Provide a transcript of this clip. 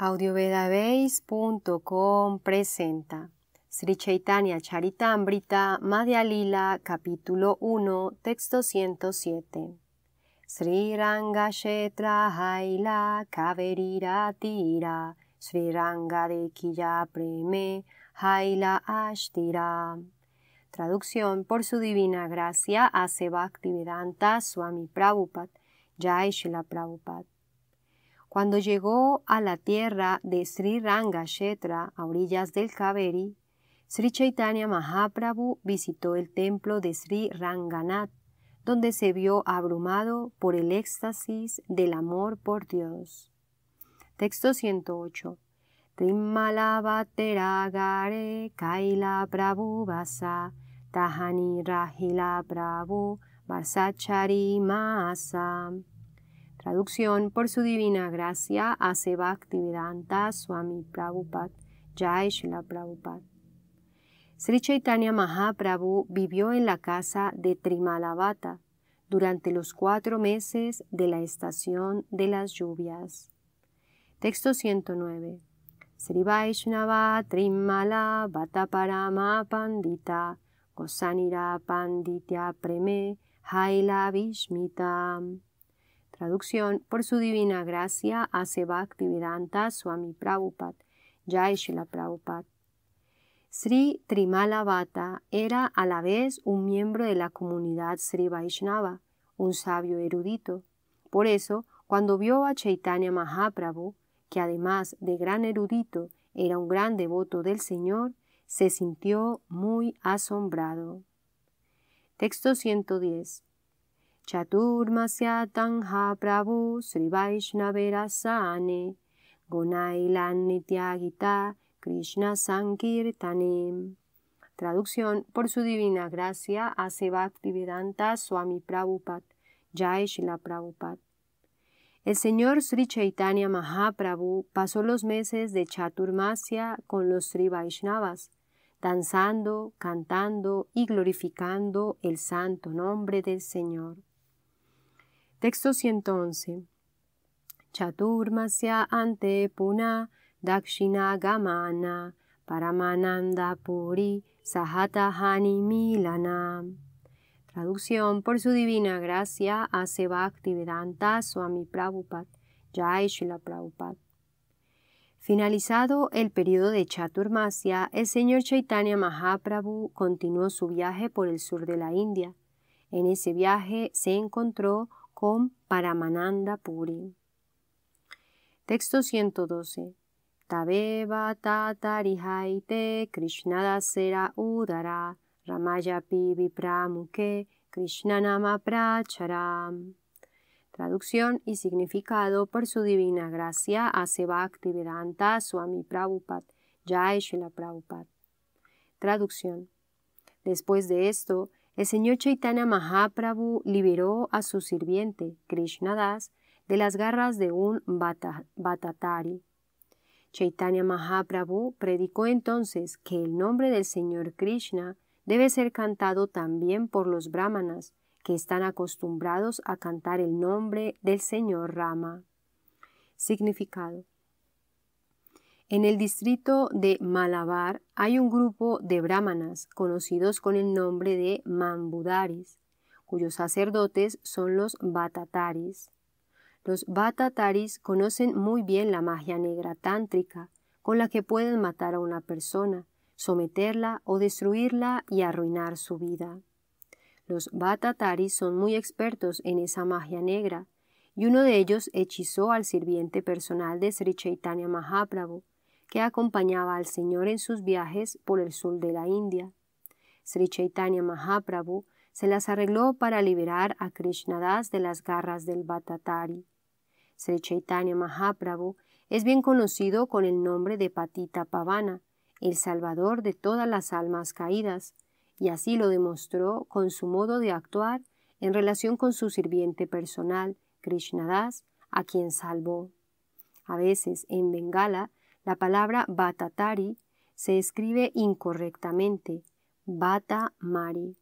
audiovedabase.com presenta Sri Chaitanya Charitamrita Madhya Lila capítulo 1 texto 107 Sri Ranga Shetra Haila Kaverira Tira Sri Ranga de Kiya Preme Haila Ashtira Traducción por su divina gracia a Bhaktivedanta Swami Prabhupada Jai Shila Prabhupada cuando llegó a la tierra de Sri Rangashetra, a orillas del Kaveri, Sri Chaitanya Mahaprabhu visitó el templo de Sri Ranganath, donde se vio abrumado por el éxtasis del amor por Dios. Texto 108. Trimalabateragare Kaila Prabhu Tahani Rahila Prabhu Traducción por su divina gracia hace Bhaktivedanta Swami Prabhupada Jai Prabhupada. Sri Chaitanya Mahaprabhu vivió en la casa de Trimalabata durante los cuatro meses de la estación de las lluvias. Texto 109. Sri Vaishnava Trimala Bata Parama Pandita Kosanira Panditya Preme Haila Vishmitam. Traducción, por su divina gracia hace Bhaktivedanta Swami Prabhupada, Jayashila Prabhupada. Sri Trimalabhata era a la vez un miembro de la comunidad Sri Vaishnava, un sabio erudito. Por eso, cuando vio a Chaitanya Mahaprabhu, que además de gran erudito era un gran devoto del Señor, se sintió muy asombrado. Texto 110. Chaturmasya tanha Prabhu Sri Vaishnaverasane Gonailan Nityagita Krishna sankirtanem. Traducción por su divina gracia hace Bhaktivedanta Swami Prabhupada, Jai Shila El señor Sri Chaitanya Mahaprabhu pasó los meses de Chaturmasya con los Sri Vaishnavas, danzando, cantando y glorificando el santo nombre del Señor. Texto 111. Chaturmasya ante puna dakshina gamana paramananda puri sahatahani milana. Traducción por su divina gracia a Bhaktivedanta Swami Prabhupada, Jai Shila Prabhupada. Finalizado el periodo de Chaturmasya, el señor Chaitanya Mahaprabhu continuó su viaje por el sur de la India. En ese viaje se encontró con Paramananda Puri. Texto 112. Tabeva Krishna dasera udara ramaya pibi pramuke nama pracharam. Traducción y significado por su divina gracia hace Bhaktivedanta Swami Prabhupada Jai Shila Prabhupada. Traducción. Después de esto, el señor Chaitanya Mahaprabhu liberó a su sirviente, Krishnadas, de las garras de un batatari. Chaitanya Mahaprabhu predicó entonces que el nombre del Señor Krishna debe ser cantado también por los brahmanas, que están acostumbrados a cantar el nombre del Señor Rama. Significado en el distrito de Malabar hay un grupo de brahmanas conocidos con el nombre de Mambudaris, cuyos sacerdotes son los Batataris. Los Batataris conocen muy bien la magia negra tántrica, con la que pueden matar a una persona, someterla o destruirla y arruinar su vida. Los Batataris son muy expertos en esa magia negra, y uno de ellos hechizó al sirviente personal de Sri Chaitanya Mahaprabhu, que acompañaba al Señor en sus viajes por el sur de la India. Sri Chaitanya Mahaprabhu se las arregló para liberar a Krishnadas de las garras del Batatari. Sri Chaitanya Mahaprabhu es bien conocido con el nombre de Patita Pavana, el salvador de todas las almas caídas, y así lo demostró con su modo de actuar en relación con su sirviente personal, Krishnadas, a quien salvó. A veces en Bengala la palabra batatari se escribe incorrectamente, bata mari.